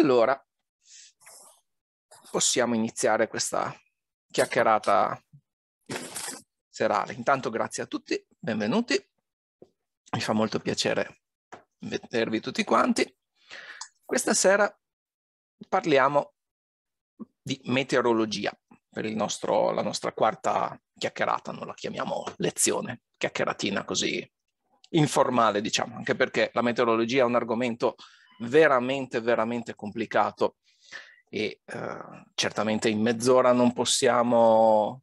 Allora, possiamo iniziare questa chiacchierata serale. Intanto grazie a tutti, benvenuti. Mi fa molto piacere vedervi tutti quanti. Questa sera parliamo di meteorologia per nostro, la nostra quarta chiacchierata, non la chiamiamo lezione, chiacchieratina così informale, diciamo, anche perché la meteorologia è un argomento veramente, veramente complicato e eh, certamente in mezz'ora non possiamo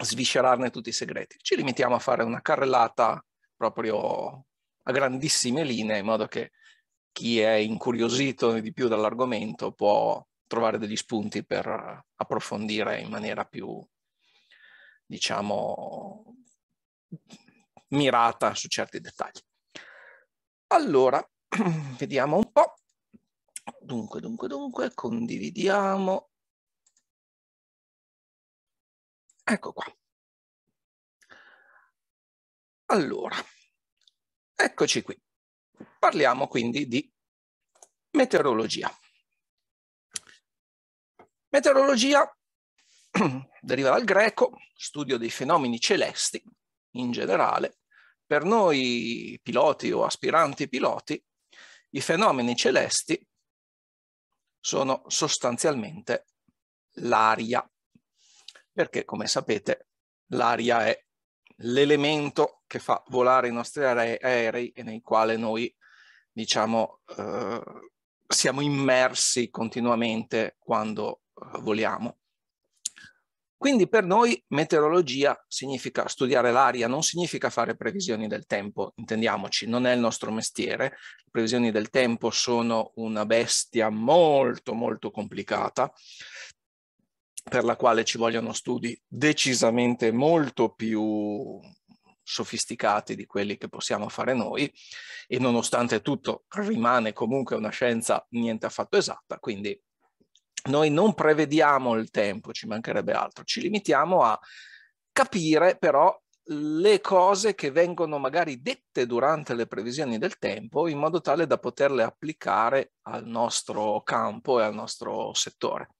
sviscerarne tutti i segreti. Ci limitiamo a fare una carrellata proprio a grandissime linee in modo che chi è incuriosito di più dall'argomento può trovare degli spunti per approfondire in maniera più, diciamo, mirata su certi dettagli. Allora, Vediamo un po'. Dunque, dunque, dunque, condividiamo. Ecco qua. Allora, eccoci qui. Parliamo quindi di meteorologia. Meteorologia deriva dal greco, studio dei fenomeni celesti in generale. Per noi piloti o aspiranti piloti i fenomeni celesti sono sostanzialmente l'aria, perché come sapete l'aria è l'elemento che fa volare i nostri aerei e nel quale noi diciamo eh, siamo immersi continuamente quando eh, voliamo. Quindi per noi meteorologia significa studiare l'aria, non significa fare previsioni del tempo, intendiamoci, non è il nostro mestiere. Le previsioni del tempo sono una bestia molto molto complicata per la quale ci vogliono studi decisamente molto più sofisticati di quelli che possiamo fare noi e nonostante tutto rimane comunque una scienza niente affatto esatta, quindi noi non prevediamo il tempo, ci mancherebbe altro, ci limitiamo a capire però le cose che vengono magari dette durante le previsioni del tempo in modo tale da poterle applicare al nostro campo e al nostro settore.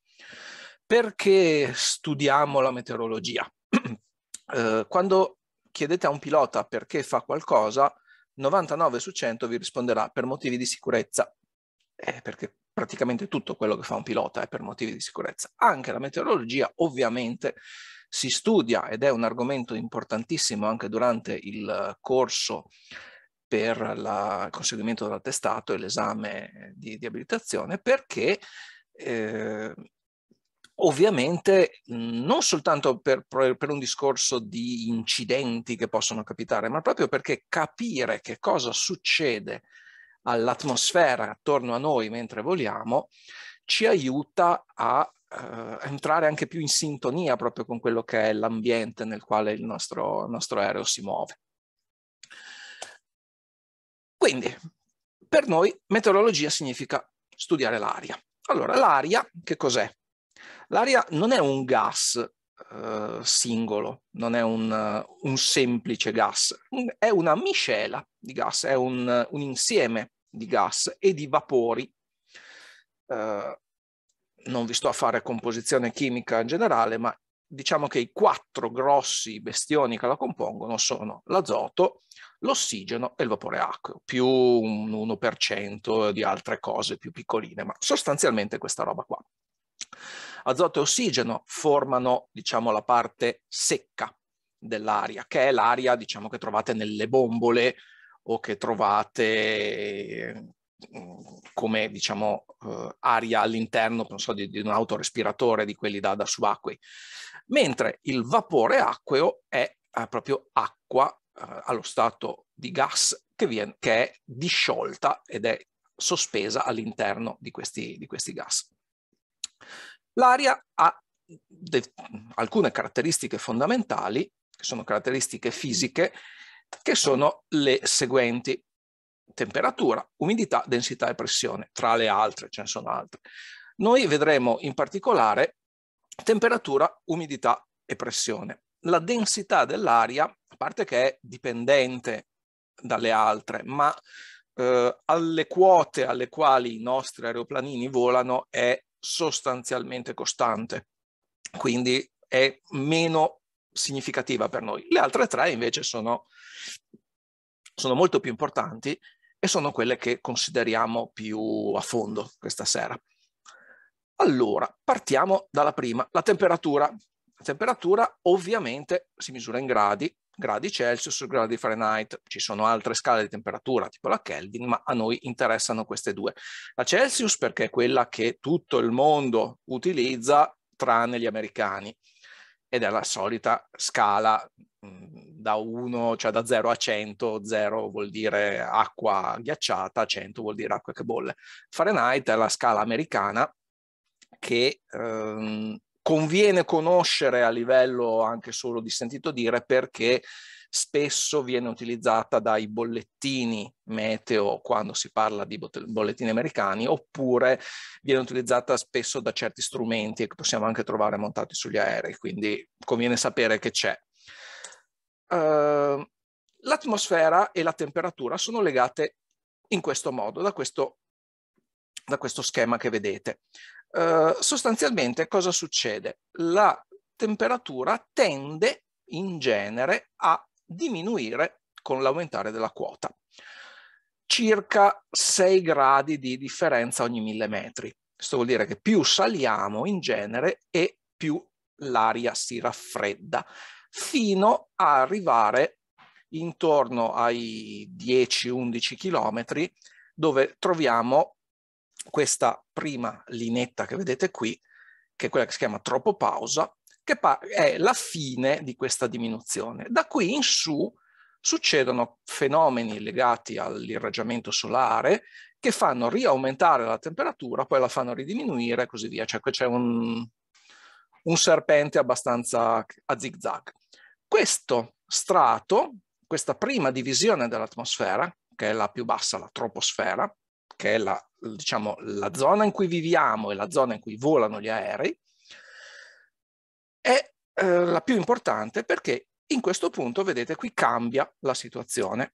Perché studiamo la meteorologia? Eh, quando chiedete a un pilota perché fa qualcosa, 99 su 100 vi risponderà per motivi di sicurezza, eh, perché praticamente tutto quello che fa un pilota è per motivi di sicurezza. Anche la meteorologia ovviamente si studia ed è un argomento importantissimo anche durante il corso per il conseguimento dell'attestato e l'esame di, di, abilitazione perché eh, ovviamente non soltanto per, per, un discorso di incidenti che possono capitare, ma proprio perché capire che cosa succede all'atmosfera attorno a noi mentre voliamo, ci aiuta a eh, entrare anche più in sintonia proprio con quello che è l'ambiente nel quale il nostro, il nostro aereo si muove. Quindi, per noi meteorologia significa studiare l'aria. Allora, l'aria che cos'è? L'aria non è un gas eh, singolo, non è un, un, semplice gas, è una miscela di gas, è un, un insieme di gas e di vapori. Eh, non vi sto a fare composizione chimica in generale, ma diciamo che i quattro grossi bestioni che la compongono sono l'azoto, l'ossigeno e il vapore acqueo, più un 1% di altre cose più piccoline, ma sostanzialmente questa roba qua. Azoto e ossigeno formano, diciamo, la parte secca dell'aria, che è l'aria, diciamo, che trovate nelle bombole o che trovate mm, come diciamo eh, aria all'interno so, di, di, un autorespiratore di quelli da, da, subacquei, mentre il vapore acqueo è, è proprio acqua eh, allo stato di gas che, viene, che, è disciolta ed è sospesa all'interno di questi, di questi gas. L'aria ha alcune caratteristiche fondamentali, che sono caratteristiche fisiche, che sono le seguenti. Temperatura, umidità, densità e pressione, tra le altre, ce ne sono altre. Noi vedremo in particolare temperatura, umidità e pressione. La densità dell'aria, a parte che è dipendente dalle altre, ma eh, alle quote alle quali i nostri aeroplanini volano è sostanzialmente costante, quindi è meno significativa per noi. Le altre tre invece sono, sono molto più importanti e sono quelle che consideriamo più a fondo questa sera. Allora, partiamo dalla prima, la temperatura. La temperatura ovviamente si misura in gradi, gradi Celsius, gradi Fahrenheit, ci sono altre scale di temperatura tipo la Kelvin, ma a noi interessano queste due. La Celsius perché è quella che tutto il mondo utilizza tranne gli americani ed è la solita scala mm, da 1, cioè da 0 a 100, 0 vuol dire acqua ghiacciata, 100 vuol dire acqua che bolle. Fahrenheit è la scala americana che ehm, conviene conoscere a livello anche solo di sentito dire perché spesso viene utilizzata dai bollettini meteo quando si parla di bollettini americani oppure viene utilizzata spesso da certi strumenti che possiamo anche trovare montati sugli aerei, quindi conviene sapere che c'è. Uh, l'atmosfera e la temperatura sono legate in questo modo, da questo, da questo schema che vedete. Uh, sostanzialmente cosa succede? La temperatura tende in genere a diminuire con l'aumentare della quota. Circa 6 gradi di differenza ogni mille metri. Questo vuol dire che più saliamo in genere e più l'aria si raffredda, fino a arrivare intorno ai 10-11 km dove troviamo questa prima linetta che vedete qui, che è quella che si chiama tropopausa, che è la fine di questa diminuzione. Da qui in su succedono fenomeni legati all'irraggiamento solare che fanno riaumentare la temperatura, poi la fanno ridiminuire e così via. Cioè c'è un, un serpente abbastanza a zigzag. Questo strato, questa prima divisione dell'atmosfera, che è la più bassa, la troposfera, che è la, diciamo, la zona in cui viviamo e la zona in cui volano gli aerei, è eh, la più importante perché in questo punto, vedete, qui cambia la situazione.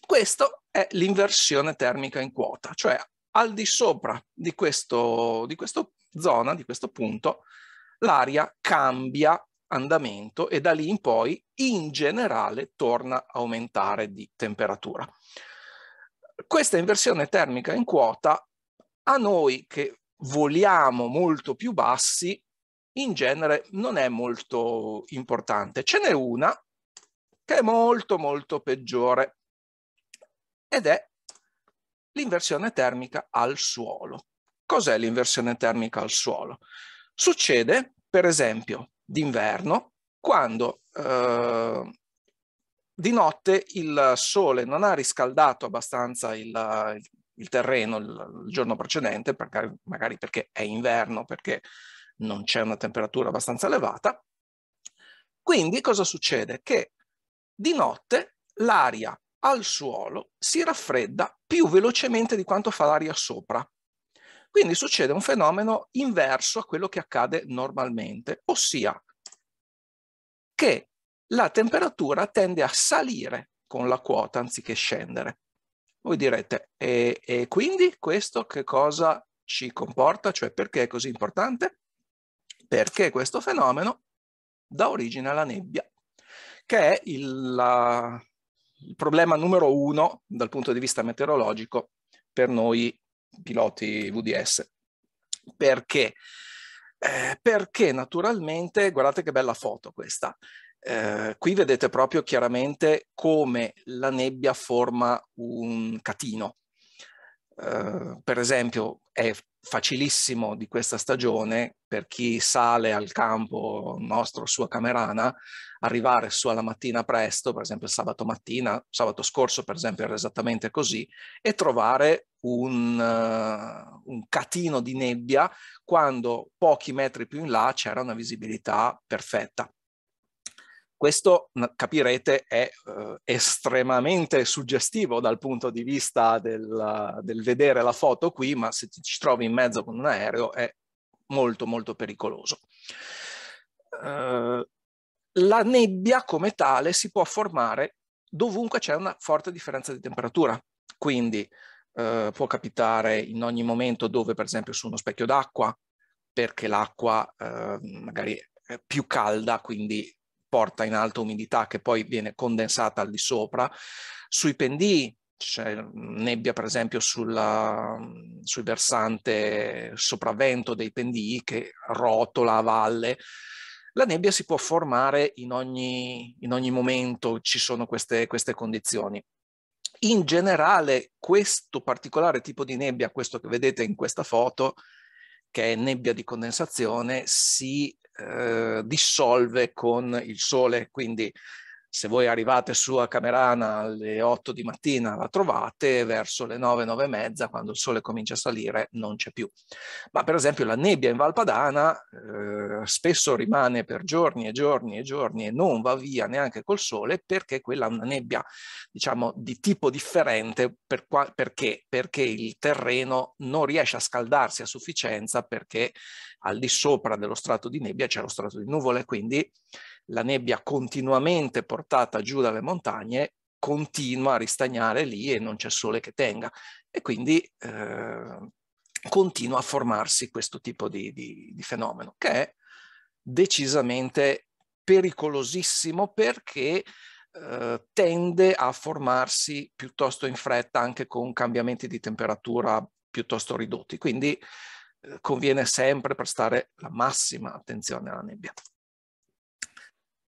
Questo è l'inversione termica in quota, cioè al di sopra di, questo, di questa zona, di questo punto, l'aria cambia andamento e da lì in poi in generale torna a aumentare di temperatura. Questa inversione termica in quota a noi che voliamo molto più bassi in genere non è molto importante. Ce n'è una che è molto molto peggiore ed è l'inversione termica al suolo. Cos'è l'inversione termica al suolo? Succede, per esempio, d'inverno, quando eh, di notte il sole non ha riscaldato abbastanza il, il terreno il, il, giorno precedente, perché, magari perché è inverno, perché non c'è una temperatura abbastanza elevata. Quindi cosa succede? Che di notte l'aria al suolo si raffredda più velocemente di quanto fa l'aria sopra. Quindi succede un fenomeno inverso a quello che accade normalmente, ossia che la temperatura tende a salire con la quota anziché scendere. Voi direte, e, e quindi questo che cosa ci comporta? Cioè perché è così importante? perché questo fenomeno dà origine alla nebbia, che è il, la, il problema numero uno dal punto di vista meteorologico per noi piloti VDS. Perché? Eh, perché naturalmente, guardate che bella foto questa, eh, qui vedete proprio chiaramente come la nebbia forma un catino, eh, per esempio, è facilissimo di questa stagione per chi sale al campo nostro sua Camerana arrivare su alla mattina presto, per esempio sabato mattina, sabato scorso per esempio era esattamente così, e trovare un, uh, un catino di nebbia quando pochi metri più in là c'era una visibilità perfetta. Questo, capirete, è eh, estremamente suggestivo dal punto di vista del, del vedere la foto qui, ma se ti ci trovi in mezzo con un aereo è molto molto pericoloso. Uh, la nebbia come tale si può formare dovunque c'è una forte differenza di temperatura, quindi uh, può capitare in ogni momento dove per esempio su uno specchio d'acqua, perché l'acqua uh, magari è più calda, quindi porta in alta umidità che poi viene condensata al di sopra. Sui pendii c'è nebbia per esempio sulla, sul versante sopravvento dei pendii che rotola a valle. La nebbia si può formare in ogni, in ogni momento, ci sono queste, queste condizioni. In generale questo particolare tipo di nebbia, questo che vedete in questa foto, che è nebbia di condensazione, si eh, dissolve con il sole, quindi se voi arrivate su a Camerana alle 8 di mattina la trovate, verso le 9, 9 e mezza, quando il sole comincia a salire, non c'è più. Ma per esempio la nebbia in Valpadana eh, spesso rimane per giorni e giorni e giorni e non va via neanche col sole perché quella è una nebbia, diciamo, di tipo differente per qua, perché? perché il terreno non riesce a scaldarsi a sufficienza perché al di sopra dello strato di nebbia c'è lo strato di nuvole, quindi la nebbia continuamente portata giù dalle montagne continua a ristagnare lì e non c'è sole che tenga e quindi eh, continua a formarsi questo tipo di, di, di fenomeno che è decisamente pericolosissimo perché eh, tende a formarsi piuttosto in fretta anche con cambiamenti di temperatura piuttosto ridotti quindi eh, conviene sempre prestare la massima attenzione alla nebbia.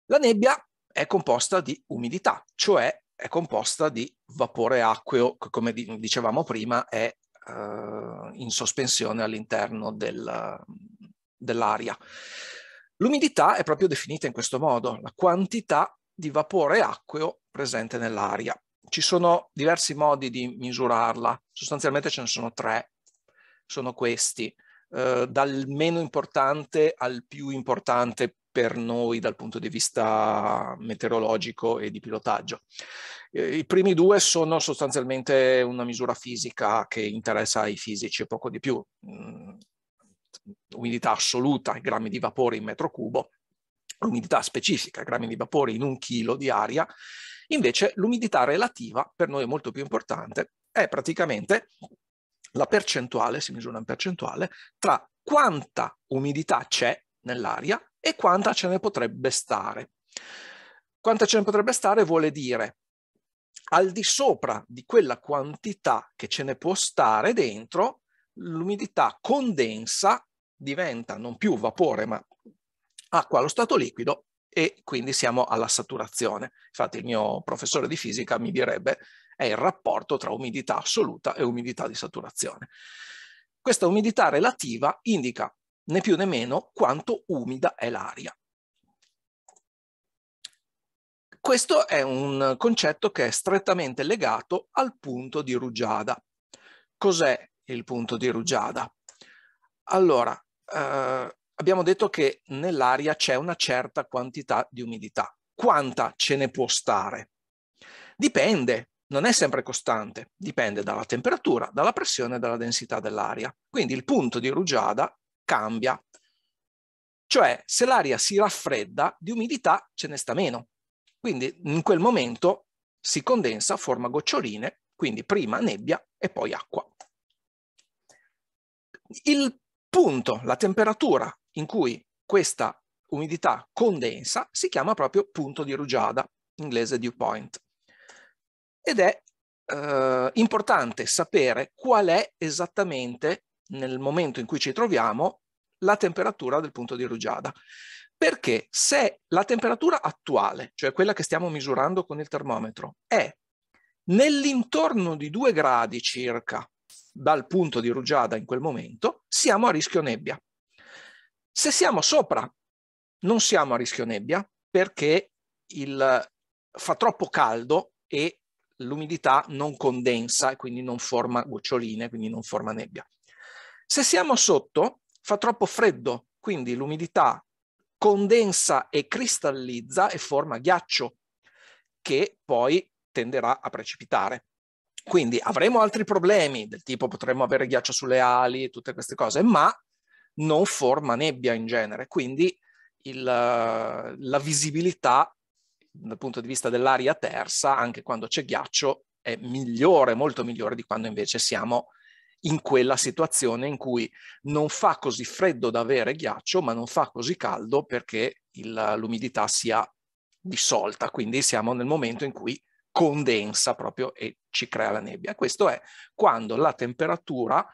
La nebbia è composta di umidità, cioè è composta di vapore acqueo che come dicevamo prima è eh, in sospensione all'interno del, dell'aria. L'umidità è proprio definita in questo modo, la quantità di vapore acqueo presente nell'aria. Ci sono diversi modi di misurarla, sostanzialmente ce ne sono tre, sono questi, eh, dal meno importante al più importante per noi dal punto di vista meteorologico e di pilotaggio. I primi due sono sostanzialmente una misura fisica che interessa ai fisici poco di più, mm, umidità assoluta, grammi di vapore in metro cubo, l'umidità specifica, grammi di vapore in un chilo di aria, invece l'umidità relativa, per noi molto più importante, è praticamente la percentuale, si misura in percentuale, tra quanta umidità c'è nell'aria e quanta ce ne potrebbe stare. Quanta ce ne potrebbe stare vuole dire al di sopra di quella quantità che ce ne può stare dentro, l'umidità condensa, diventa non più vapore ma acqua allo stato liquido e quindi siamo alla saturazione. Infatti il mio professore di fisica mi direbbe è il rapporto tra umidità assoluta e umidità di saturazione. Questa umidità relativa indica né più né meno quanto umida è l'aria. Questo è un concetto che è strettamente legato al punto di rugiada. Cos'è il punto di rugiada? Allora, eh, abbiamo detto che nell'aria c'è una certa quantità di umidità. Quanta ce ne può stare? Dipende, non è sempre costante, dipende dalla temperatura, dalla pressione e dalla densità dell'aria. Quindi il punto di rugiada cambia. Cioè, se l'aria si raffredda, di umidità ce ne sta meno. Quindi in quel momento si condensa, forma goccioline, quindi prima nebbia e poi acqua. Il punto, la temperatura in cui questa umidità condensa si chiama proprio punto di rugiada, inglese dew point. Ed è eh, importante sapere qual è esattamente nel momento in cui ci troviamo la temperatura del punto di rugiada. Perché se la temperatura attuale, cioè quella che stiamo misurando con il termometro, è nell'intorno di 2 gradi circa dal punto di rugiada in quel momento, siamo a rischio nebbia. Se siamo sopra, non siamo a rischio nebbia perché il, fa troppo caldo e l'umidità non condensa e quindi non forma goccioline, quindi non forma nebbia. Se siamo sotto, fa troppo freddo, quindi l'umidità condensa e cristallizza e forma ghiaccio, che poi tenderà a precipitare. Quindi avremo altri problemi, del tipo potremmo avere ghiaccio sulle ali e tutte queste cose, ma non forma nebbia in genere, quindi il, la visibilità dal punto di vista dell'aria tersa, anche quando c'è ghiaccio, è migliore, molto migliore di quando invece siamo in quella situazione in cui non fa così freddo da avere ghiaccio, ma non fa così caldo perché il, l'umidità sia dissolta, quindi siamo nel momento in cui condensa proprio e ci crea la nebbia. Questo è quando la temperatura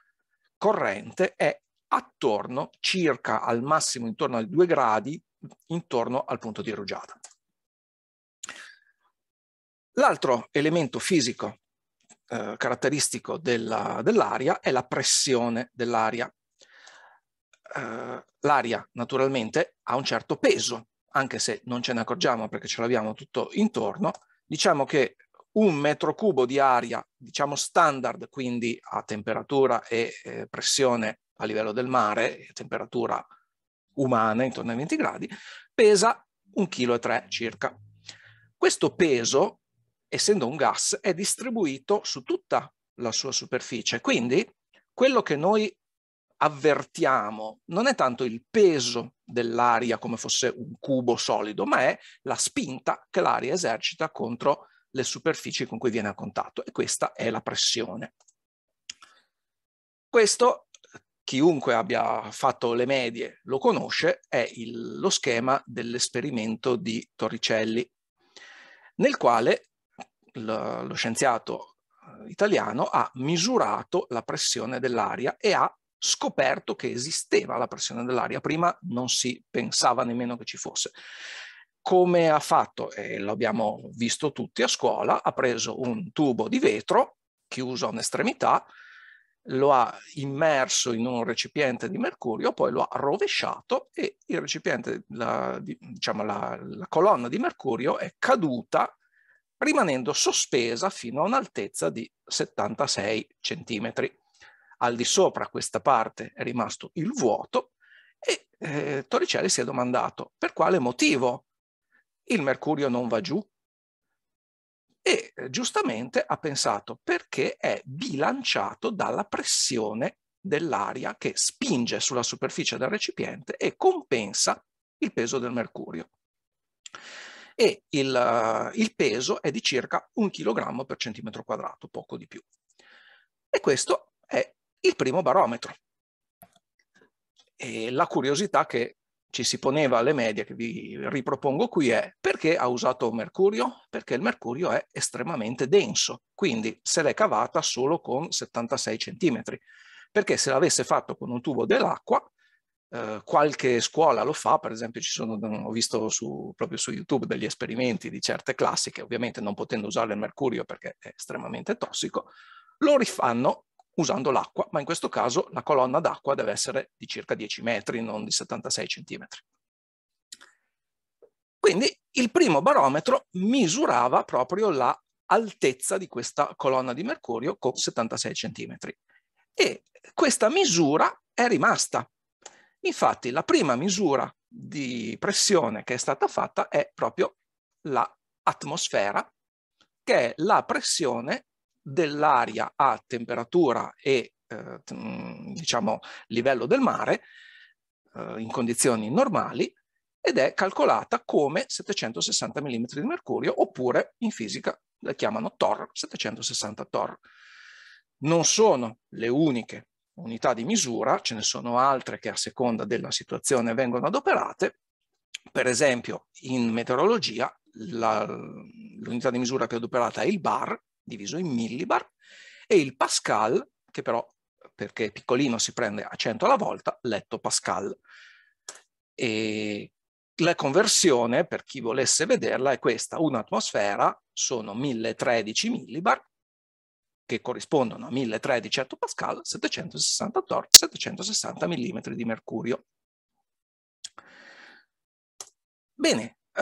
corrente è attorno circa al massimo intorno ai 2 gradi intorno al punto di rugiada. L'altro elemento fisico eh, caratteristico della, dell'aria è la pressione dell'aria. Eh, l'aria naturalmente ha un certo peso, anche se non ce ne accorgiamo perché ce l'abbiamo tutto intorno, diciamo che un metro cubo di aria, diciamo standard, quindi a temperatura e eh, pressione a livello del mare, temperatura umana intorno ai 20 gradi, pesa 1,3 kg circa. Questo peso essendo un gas, è distribuito su tutta la sua superficie. Quindi quello che noi avvertiamo non è tanto il peso dell'aria come fosse un cubo solido, ma è la spinta che l'aria esercita contro le superfici con cui viene a contatto e questa è la pressione. Questo, chiunque abbia fatto le medie lo conosce, è il, lo schema dell'esperimento di Torricelli, nel quale lo, lo scienziato eh, italiano ha misurato la pressione dell'aria e ha scoperto che esisteva la pressione dell'aria, prima non si pensava nemmeno che ci fosse. Come ha fatto, e l'abbiamo visto tutti a scuola, ha preso un tubo di vetro chiuso a un'estremità, lo ha immerso in un recipiente di mercurio, poi lo ha rovesciato e il recipiente, la, diciamo, la, la colonna di mercurio è caduta rimanendo sospesa fino a un'altezza di 76 cm. Al di sopra questa parte è rimasto il vuoto e eh, Torricelli si è domandato per quale motivo il mercurio non va giù e eh, giustamente ha pensato perché è bilanciato dalla pressione dell'aria che spinge sulla superficie del recipiente e compensa il peso del mercurio e il, il peso è di circa un chilogrammo per centimetro quadrato, poco di più. E questo è il primo barometro. E la curiosità che ci si poneva alle medie, che vi ripropongo qui, è perché ha usato mercurio? Perché il mercurio è estremamente denso, quindi se l'è cavata solo con 76 centimetri. Perché se l'avesse fatto con un tubo dell'acqua, eh, qualche scuola lo fa, per esempio ci sono, ho visto su, proprio su YouTube degli esperimenti di certe classiche, ovviamente non potendo usare il mercurio perché è estremamente tossico, lo rifanno usando l'acqua, ma in questo caso la colonna d'acqua deve essere di circa 10 metri, non di 76 centimetri. Quindi il primo barometro misurava proprio la di questa colonna di mercurio con 76 centimetri e questa misura è rimasta Infatti la prima misura di pressione che è stata fatta è proprio l'atmosfera, che è la pressione dell'aria a temperatura e eh, mm, diciamo livello del mare eh, in condizioni normali ed è calcolata come 760 mm di mercurio oppure in fisica la chiamano TOR, 760 TOR. Non sono le uniche unità di misura, ce ne sono altre che a seconda della situazione vengono adoperate, per esempio in meteorologia l'unità di misura più adoperata è il bar, diviso in millibar, e il pascal, che però perché è piccolino si prende a 100 alla volta, letto pascal. E la conversione, per chi volesse vederla, è questa, un'atmosfera sono 1013 millibar, che corrispondono a 1013 pascal 760 torr, 760 mm di mercurio. Bene, eh,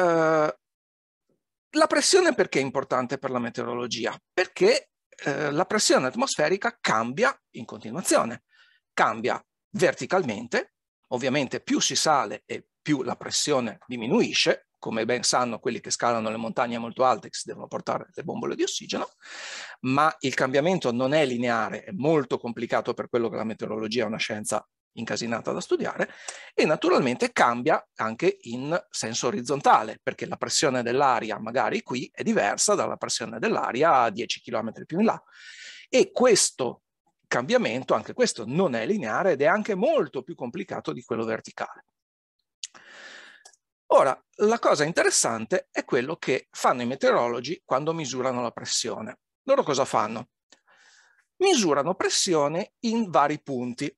la pressione perché è importante per la meteorologia? Perché eh, la pressione atmosferica cambia in continuazione, cambia verticalmente, ovviamente più si sale e più la pressione diminuisce, come ben sanno quelli che scalano le montagne molto alte che si devono portare le bombole di ossigeno, ma il cambiamento non è lineare, è molto complicato per quello che la meteorologia è una scienza incasinata da studiare e naturalmente cambia anche in senso orizzontale perché la pressione dell'aria magari qui è diversa dalla pressione dell'aria a 10 km più in là e questo cambiamento, anche questo non è lineare ed è anche molto più complicato di quello verticale. Ora, la cosa interessante è quello che fanno i meteorologi quando misurano la pressione. Loro cosa fanno? Misurano pressione in vari punti.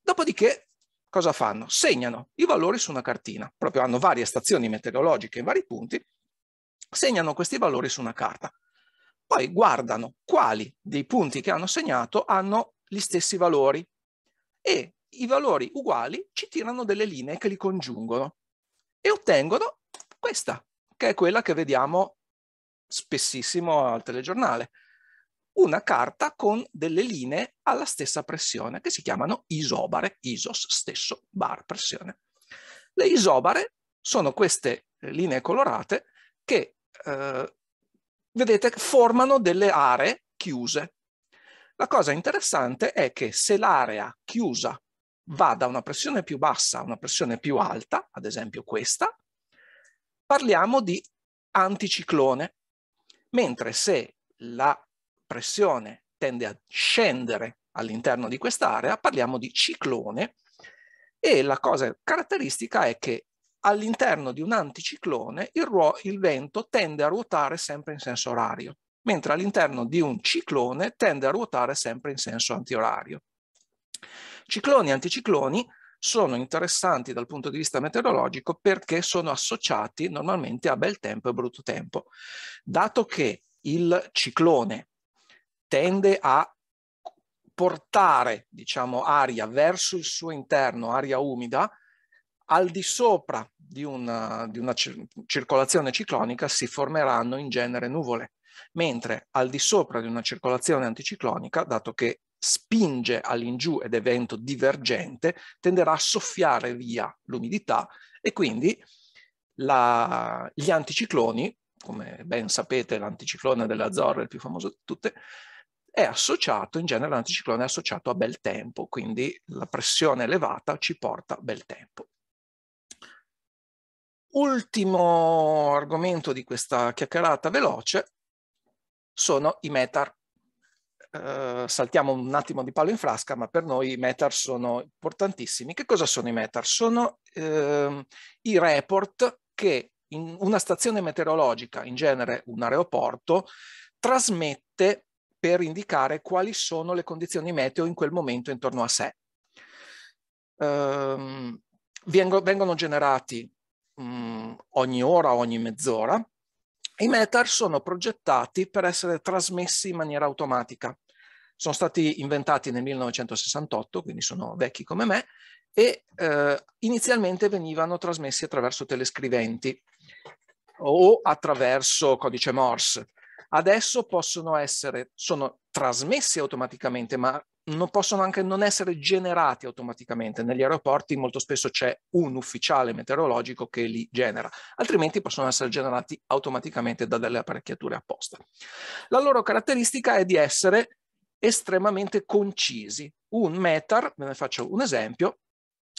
Dopodiché cosa fanno? Segnano i valori su una cartina. Proprio hanno varie stazioni meteorologiche in vari punti, segnano questi valori su una carta. Poi guardano quali dei punti che hanno segnato hanno gli stessi valori e i valori uguali ci tirano delle linee che li congiungono e ottengono questa, che è quella che vediamo spessissimo al telegiornale. Una carta con delle linee alla stessa pressione che si chiamano isobare, isos stesso bar pressione. Le isobare sono queste linee colorate che eh, vedete formano delle aree chiuse. La cosa interessante è che se l'area chiusa va da una pressione più bassa a una pressione più alta, ad esempio questa, parliamo di anticiclone, mentre se la pressione tende a scendere all'interno di quest'area, parliamo di ciclone e la cosa caratteristica è che all'interno di un anticiclone il, il, vento tende a ruotare sempre in senso orario, mentre all'interno di un ciclone tende a ruotare sempre in senso antiorario. Cicloni e anticicloni sono interessanti dal punto di vista meteorologico perché sono associati normalmente a bel tempo e brutto tempo. Dato che il ciclone tende a portare, diciamo, aria verso il suo interno, aria umida, al di sopra di una, di una circolazione ciclonica si formeranno in genere nuvole, mentre al di sopra di una circolazione anticiclonica, dato che spinge all'ingiù ed è vento divergente, tenderà a soffiare via l'umidità e quindi la, gli anticicloni, come ben sapete l'anticiclone delle Azzorre, il più famoso di tutte, è associato, in genere l'anticiclone è associato a bel tempo, quindi la pressione elevata ci porta a bel tempo. Ultimo argomento di questa chiacchierata veloce sono i METAR. Ehm, saltiamo un attimo di palo in frasca, ma per noi i METAR sono importantissimi. Che cosa sono i METAR? Sono eh, i report che in una stazione meteorologica, in genere un aeroporto, trasmette per indicare quali sono le condizioni meteo in quel momento intorno a sé. Eh, vengono generati mh, mhmm, ogni ora, ogni mezz'ora, i meter sono progettati per essere trasmessi in maniera automatica. Sono stati inventati nel 1968, quindi sono vecchi come me, e eh, inizialmente venivano trasmessi attraverso telescriventi o attraverso codice Morse. Adesso possono essere, sono trasmessi automaticamente, ma non possono anche non essere generati automaticamente. Negli aeroporti molto spesso c'è un ufficiale meteorologico che li genera, altrimenti possono essere generati automaticamente da delle apparecchiature apposta. La loro caratteristica è di essere estremamente concisi. Un METAR, ve ne faccio un esempio,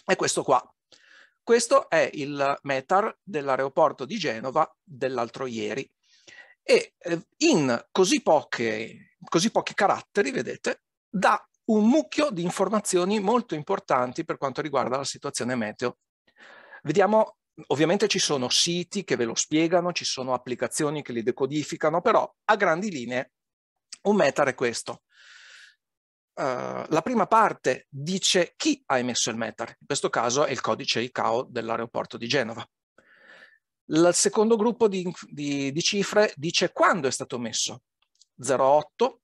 è questo qua. Questo è il METAR dell'aeroporto di Genova dell'altro ieri. E eh, in così, poche, così pochi caratteri, vedete, dà un mucchio di informazioni molto importanti per quanto riguarda la situazione meteo. Vediamo, ovviamente ci sono siti che ve lo spiegano, ci sono applicazioni che li decodificano, però a grandi linee un meter è questo. Uh, la prima parte dice chi ha emesso il meter, in questo caso è il codice ICAO dell'aeroporto di Genova. Il secondo gruppo di, di, di cifre dice quando è stato emesso, 08,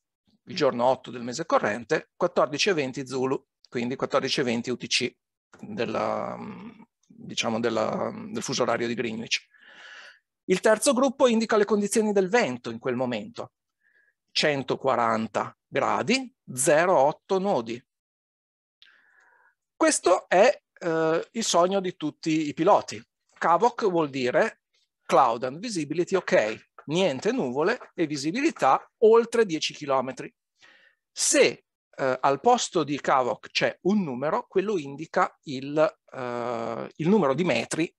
il giorno 8 del mese corrente, 14.20 Zulu, quindi 14.20 UTC della, diciamo della, del fuso orario di Greenwich. Il terzo gruppo indica le condizioni del vento in quel momento, 140 gradi, 0,8 nodi. Questo è eh, il sogno di tutti i piloti. CAVOC vuol dire Cloud and Visibility OK, niente nuvole e visibilità oltre 10 km. Se eh, al posto di Kavok c'è un numero, quello indica il, eh, il numero di metri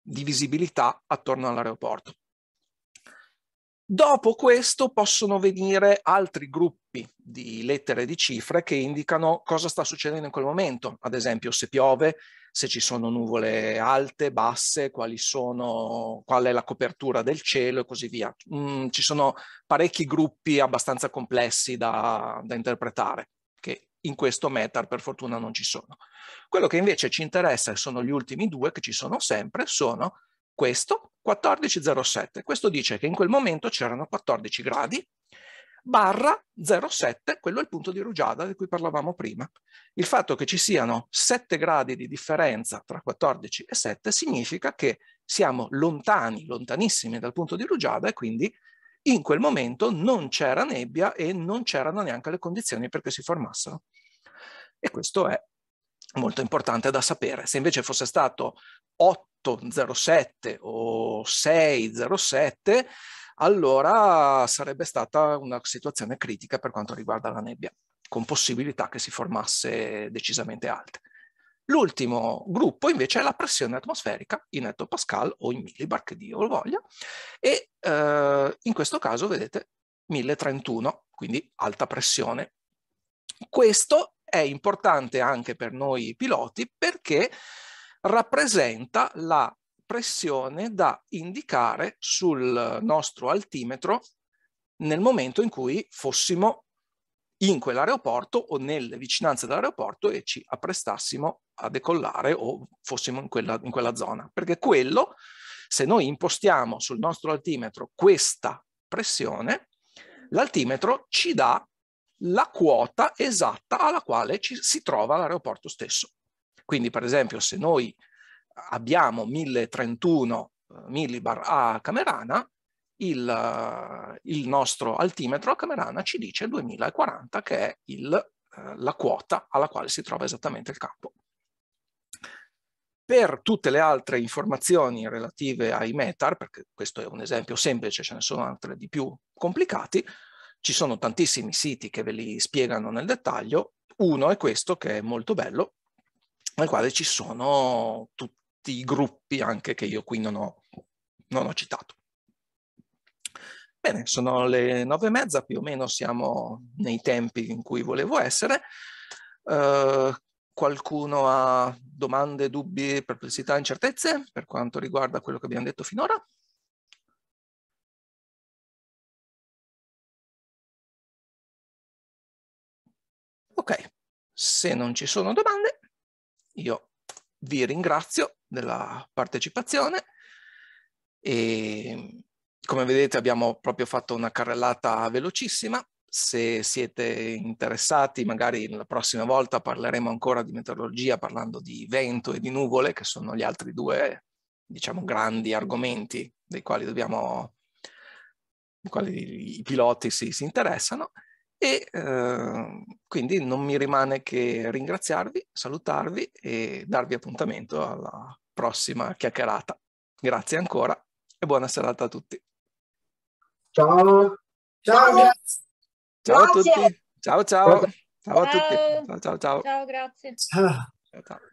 di visibilità attorno all'aeroporto. Dopo questo possono venire altri gruppi di lettere e di cifre che indicano cosa sta succedendo in quel momento, ad esempio se piove, se ci sono nuvole alte, basse, sono, qual è la copertura del cielo e così via. Mm, ci sono parecchi gruppi abbastanza complessi da, da interpretare, che in questo metar per fortuna non ci sono. Quello che invece ci interessa sono gli ultimi due che ci sono sempre, sono questo 14,07. Questo dice che in quel momento c'erano 14 gradi barra 0,7, quello è il punto di rugiada di cui parlavamo prima. Il fatto che ci siano 7 gradi di differenza tra 14 e 7 significa che siamo lontani, lontanissimi dal punto di rugiada e quindi in quel momento non c'era nebbia e non c'erano neanche le condizioni perché si formassero. E questo è molto importante da sapere. Se invece fosse stato 8 0807 o 607, allora sarebbe stata una situazione critica per quanto riguarda la nebbia, con possibilità che si formasse decisamente alte. L'ultimo gruppo invece è la pressione atmosferica in etto pascal o in millibar, che Dio lo voglia, e eh, in questo caso vedete 1031, quindi alta pressione. Questo è importante anche per noi piloti perché rappresenta la pressione da indicare sul nostro altimetro nel momento in cui fossimo in quell'aeroporto o nelle vicinanze dell'aeroporto e ci apprestassimo a decollare o fossimo in quella, in quella zona. Perché quello, se noi impostiamo sul nostro altimetro questa pressione, l'altimetro ci dà la quota esatta alla quale ci, si trova l'aeroporto stesso. Quindi per esempio se noi abbiamo 1031 eh, millibar a Camerana, il, eh, il nostro altimetro a Camerana ci dice 2040 che è il, eh, la quota alla quale si trova esattamente il campo. Per tutte le altre informazioni relative ai METAR, perché questo è un esempio semplice, ce ne sono altre di più complicati, ci sono tantissimi siti che ve li spiegano nel dettaglio. Uno è questo che è molto bello, nel quale ci sono tutti i gruppi anche che io qui non ho, non ho citato. Bene, sono le nove e mezza, più o meno siamo nei tempi in cui volevo essere. Uh, qualcuno ha domande, dubbi, perplessità, incertezze per quanto riguarda quello che abbiamo detto finora? Ok, se non ci sono domande, io vi ringrazio della partecipazione e come vedete abbiamo proprio fatto una carrellata velocissima. Se siete interessati, magari la prossima volta parleremo ancora di meteorologia parlando di vento e di nuvole, che sono gli altri due, diciamo, grandi argomenti dei quali dobbiamo, dei quali i piloti si, si interessano. E eh, quindi non mi rimane che ringraziarvi, salutarvi e darvi appuntamento alla prossima chiacchierata. Grazie ancora e buona serata a tutti. Ciao. Ciao, ciao, ciao a tutti. Ciao ciao. Ciao, ciao a tutti. Ciao ciao ciao. Ciao, grazie. Ciao. ciao.